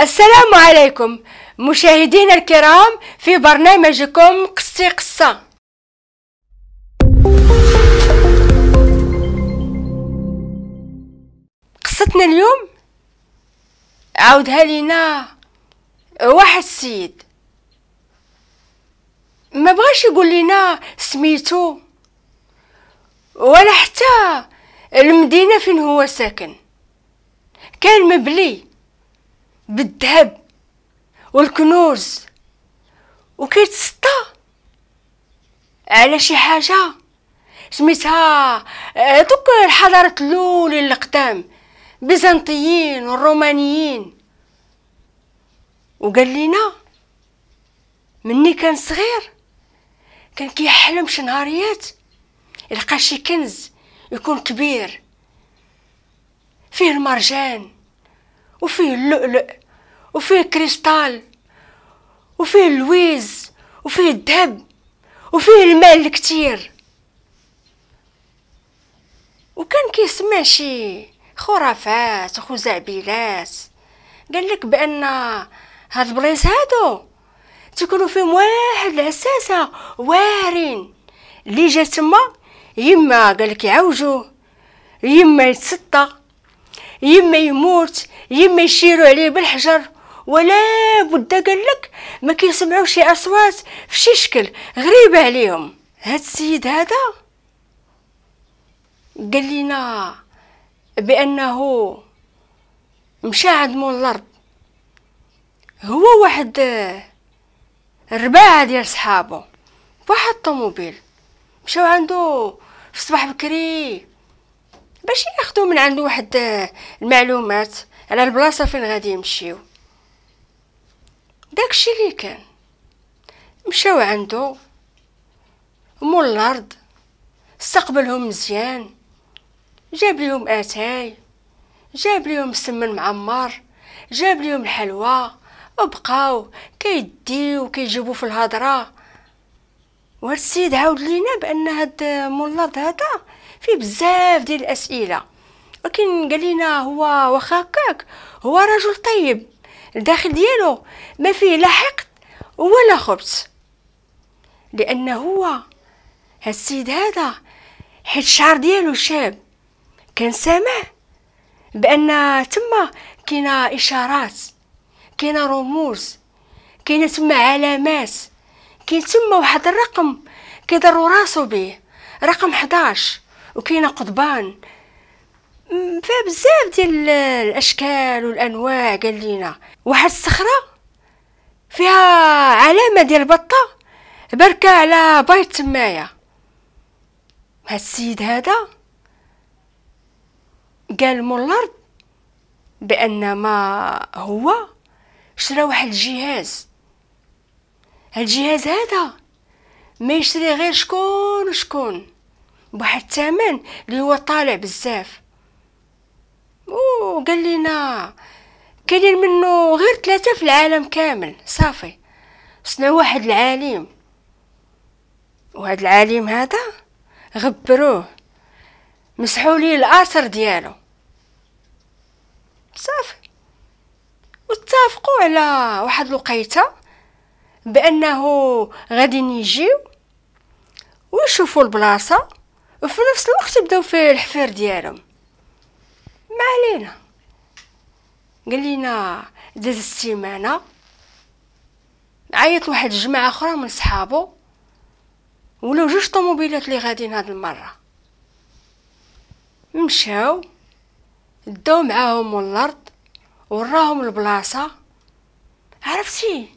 السلام عليكم مشاهدينا الكرام في برنامجكم قصي قصة قصتنا اليوم عاودها لينا واحد السيد ما بغاش يقول لنا سميتو ولا حتى المدينه فين هو ساكن كان مبلي بالذهب والكنوز وكيتسطى على شي حاجه سميتها آه، دوك الحضارة الاولين القدام بيزنطيين والرومانيين وقال لينا مني كان صغير كان كيحلم شي نهاريات يلقى شي كنز يكون كبير فيه المرجان وفيه اللؤلؤ وفيه كريستال وفيه لويز وفيه الذهب وفيه المال الكتير وكان كيسمع شي خرافات وخزعبيلات قال لك بان هاد البلايص هادو تكونوا فيهم واحد العساسه وارين اللي جا تما يما قال لك يعوجوه يما يتسطى يما يموت يما يشيروا عليه بالحجر ولا بد قال لك ما كيسمعوا شي اصوات في شي شكل غريبه عليهم هاد السيد هذا قال لنا بانه مشى عند مول الارض هو واحد الرباعه ديال صحابه بواحد الطوموبيل مشاو عنده في الصباح بكري باش ياخذوا من عنده واحد المعلومات على البلاصه فين غادي يمشيو داكشي اللي كان مشاو عندو مول الارض استقبلهم مزيان جاب ليهم اتاي جاب ليهم السمن معمر جاب ليهم الحلوى وبقاو كيديو كيجيبو في الهضره وهاد السيد عاود لينا بان هاد مول الارض هذا فيه بزاف ديال الاسئله ولكن قال لينا هو واخا هكاك هو رجل طيب الداخل ديالو ما فيه لا حقد ولا خبث لان هو هاد السيد هذا حيت الشعر ديالو شاب كان سامع بان تما كاينه اشارات كاينه رموز كاينه تما علامات كاين تما واحد الرقم كيضروا راسو بيه رقم 11 وكاينه قضبان فيها بزاف ديال الاشكال والانواع قال لينا واحد الصخره فيها علامه ديال بطه بركه على بيض تمايا هاد السيد هذا قال مول الارض بان ما هو شرا واحد الجهاز هاد الجهاز هذا ما يشري غير شكون وشكون بواحد الثمن اللي هو طالع بزاف قال لنا كاينين منه غير ثلاثة في العالم كامل صافي صنع واحد العالم وهذا العالم هذا غبروه مسحوا لي الاثر ديالو صافي واتفقوا على واحد الوقيته بانه غادي يجيو ويشوفوا البلاصه وفي نفس الوقت يبداو في الحفير ديالهم ما علينا قال لينا داز السيمانه عيط واحد الجماعه اخرى من صحابو ولاو جوج طوموبيلات اللي غاديين هاد المره مشاو داو معاهم من الارض وراهم البلاصه عرفتي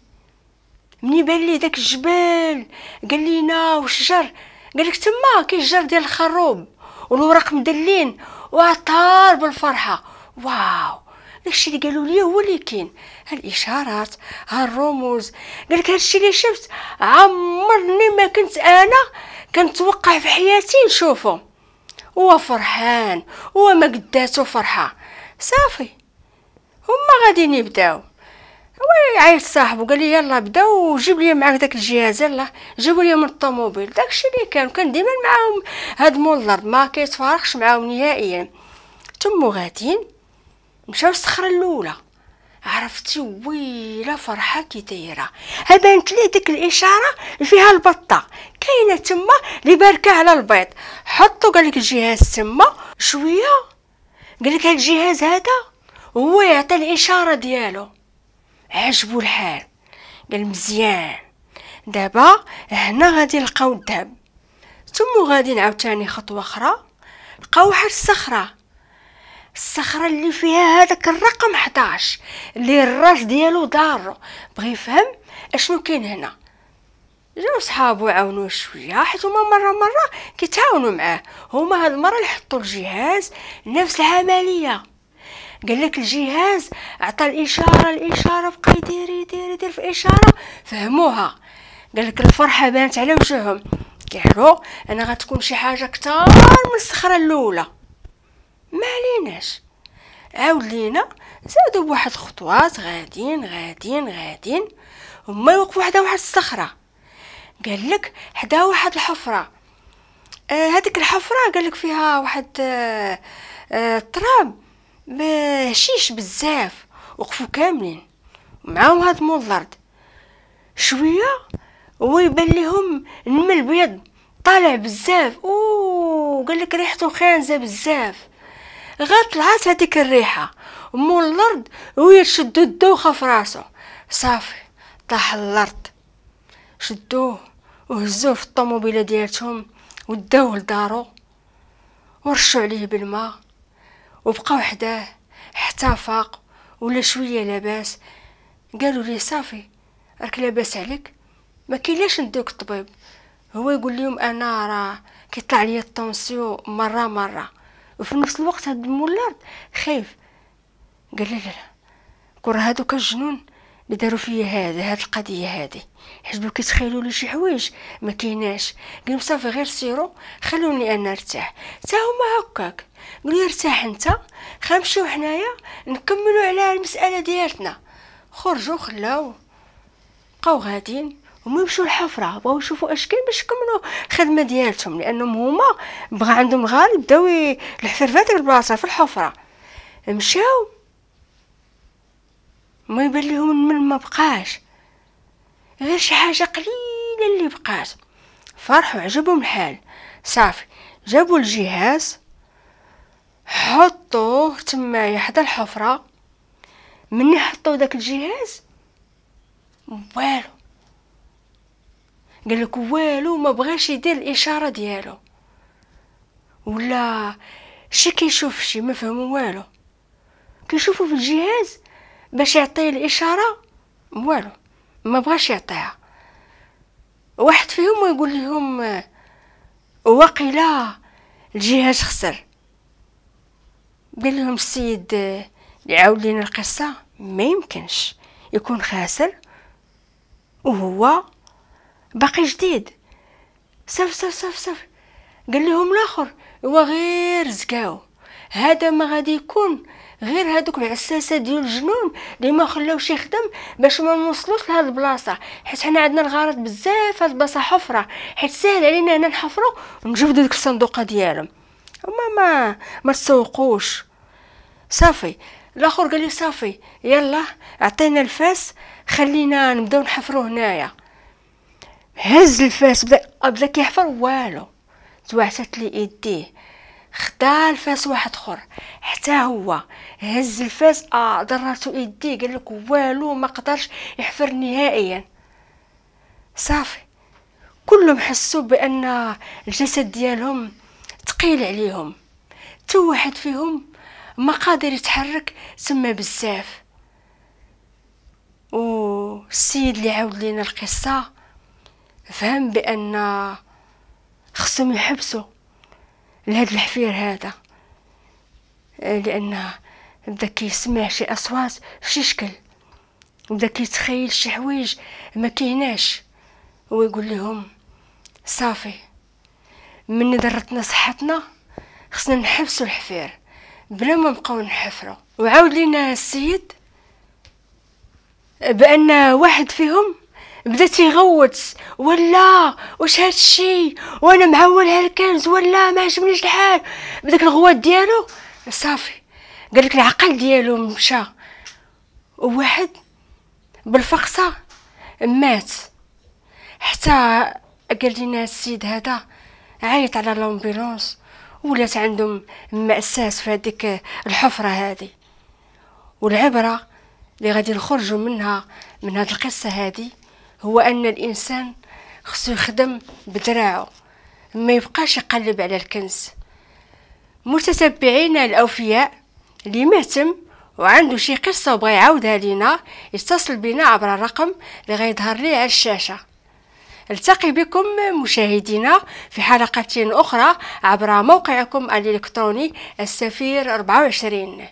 مني بان لي داك الجبال قال لينا والشجر قال لك تما كاين الشجر ديال الخروب والوراق مدلين وعطار بالفرحه واو داكشي اللي قالوا لي هو اللي كاين هالاشارات هالرموز ها قال لك هادشي اللي شفت عمرني ما كنت انا كنتوقع في حياتي نشوفه هو فرحان هو ما قداتو فرحه صافي هما غاديين يبداو عيط صاحبو قال لي يلا بداو وجيب لي معاك داك الجهاز يلا جيبو لي من الطوموبيل داكشي اللي كان كان ديما معاهم هاد مولر ما كيتفارقش معاهم نهائيا تم غاديين مشاو الصخره الاولى عرفتي ويلا فرحه كي دايره هبانت لي ديك الاشاره فيها البطه كاينه تما اللي باركه على البيض حطوا قالك الجهاز تما شويه قالك هاد الجهاز هذا هو يعطي الاشاره ديالو عجبو الحال قال مزيان دابا هنا غادي نلقاو الذهب ثم غادي ثاني خطوه اخرى لقاو واحد الصخره الصخره اللي فيها هذاك الرقم 11 اللي الراس ديالو دارو بغى يفهم اشنو كاين هنا جاو صحابو عاونوه شويه حيت هما مره مره كيتعاونوا معاه هما هاد المره اللي الجهاز نفس العمليه قال لك الجهاز عطى الاشاره الاشاره بقى يدير يدير يدير في اشاره فهموها قال لك الفرحه بانت على وجههم كيعرفوا انا غتكون شي حاجه كتار من الصخره الاولى ما عليناش عاود لينا زادوا بواحد الخطوات غادين غادين غادين هما يوقفوا حدا واحد الصخره قال لك حدا واحد الحفره آه هذيك الحفره قال لك فيها واحد آه آه التراب هشيش بزاف وقفوا كاملين معاهم هاد مول الارض شويه ويبان لهم النمل بيض طالع بزاف او قال لك ريحته خانزه بزاف غا طلعات هذيك الريحه مول الارض وهي تشدو الدوخه في راسه صافي طاح الارض شدوه وهزوه في الطوموبيله ديالتهم وداوه لدارو ورشوا عليه بالماء وبقاو حداه حتى فاق ولا شويه لاباس قالوا لي صافي راك لاباس عليك ما كاينلاش ندوك الطبيب هو يقول لهم انا راه كيطلع ليا الطونسيو مره مره وفي نفس الوقت هاد المولارد خايف قال لا لا لا كره هادوك الجنون اللي داروا فيا هذا هاد القضيه هادي حسبوا كيتخيلوا لي شي حوايج ما كايناش قال صافي غير سيرو خلوني انا ارتاح حتى هما هكاك قال ارتاح انت خمشيو حنايا نكملوا على المساله ديالتنا خرجوا خلاو بقاو غاديين هما يمشيو الحفره بغاو يشوفوا اشكال باش يكملوا الخدمه ديالتهم لانهم هما بغا عندهم غالب بداو الحفر في هذيك البلاصه في الحفره مشاو ما يبان لهم المن ما بقاش غير شي حاجه قليله اللي بقات فرحوا عجبهم الحال صافي جابوا الجهاز حطوه تما حدا الحفره مني حطوا داك الجهاز والو قال لك والو ما بغاش يدير الاشاره ديالو ولا شي كيشوف شي ما فهمو والو كيشوفو في الجهاز باش يعطيه الاشاره والو ما بغاش يعطيها واحد فيهم ويقول لهم وقيلا الجهاز خسر قال لهم السيد يعاود لينا القصه ما يمكنش يكون خاسر وهو باقي جديد صف صف صف صف قال لهم الاخر هو غير زكاو هذا ما غادي يكون غير هادوك العساسه ديال الجنون اللي ما خلاوش يخدم باش ما نوصلوش لهاد البلاصه حيت حنا عندنا الغرض بزاف هاد البلاصه حفره حيت ساهل علينا هنا نحفرو ونجبدو ديك الصندوقه ديالهم وما ما ما تسوقوش صافي الاخر قال لي صافي يلا عطينا الفاس خلينا نبداو نحفرو هنايا هز الفاس بدا بدا كيحفر والو توعتت لي يديه خدا الفاس واحد اخر حتى هو هز الفاس اه ضراتو يديه قال لك والو ما قدرش يحفر نهائيا صافي كلهم حسوا بان الجسد ديالهم ثقيل عليهم حتى واحد فيهم ما قادر يتحرك تما بزاف السيد اللي عاود لينا القصه فهم بان خصهم يحبسوا لهاد الحفير هذا لانه بدا كيسمع شي اصوات في شي شكل بدا كيتخيل شي حوايج ما كيناش ويقول لهم صافي من درتنا صحتنا خصنا نحبسوا الحفير بلا ما نبقاو نحفروا وعاود لينا السيد بان واحد فيهم بدا تيغوت ولا واش هادشي وانا معول الكنز ولا ما عجبنيش الحال بداك الغوات ديالو صافي قال لك العقل ديالو مشى وواحد بالفقصه مات حتى قال لنا السيد هذا عيط على لومبيلونس ولات عندهم مأساس في هذيك الحفره هذه والعبره اللي غادي نخرجوا منها من هاد القصه هذه هو ان الانسان خصو يخدم بدراعو ما يبقاش يقلب على الكنز متتبعينا الاوفياء اللي مهتم وعندو شي قصه وبغى يعاودها لينا يتصل بنا عبر الرقم اللي غيظهر لي على الشاشه التقي بكم مشاهدينا في حلقه اخرى عبر موقعكم الالكتروني السفير 24